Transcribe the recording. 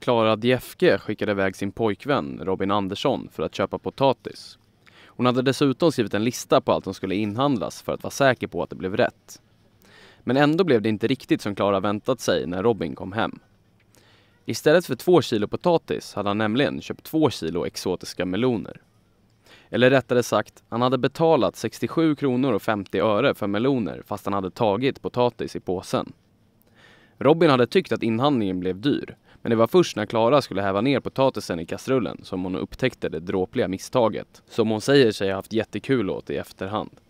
Klara Djefke skickade iväg sin pojkvän Robin Andersson för att köpa potatis. Hon hade dessutom skrivit en lista på allt som skulle inhandlas för att vara säker på att det blev rätt. Men ändå blev det inte riktigt som Klara väntat sig när Robin kom hem. Istället för två kilo potatis hade han nämligen köpt två kilo exotiska meloner. Eller rättare sagt, han hade betalat 67 kronor och 50 öre för meloner fast han hade tagit potatis i påsen. Robin hade tyckt att inhandlingen blev dyr men det var först när Klara skulle häva ner potatisen i kastrullen som hon upptäckte det dråpliga misstaget, som hon säger sig ha haft jättekul åt i efterhand.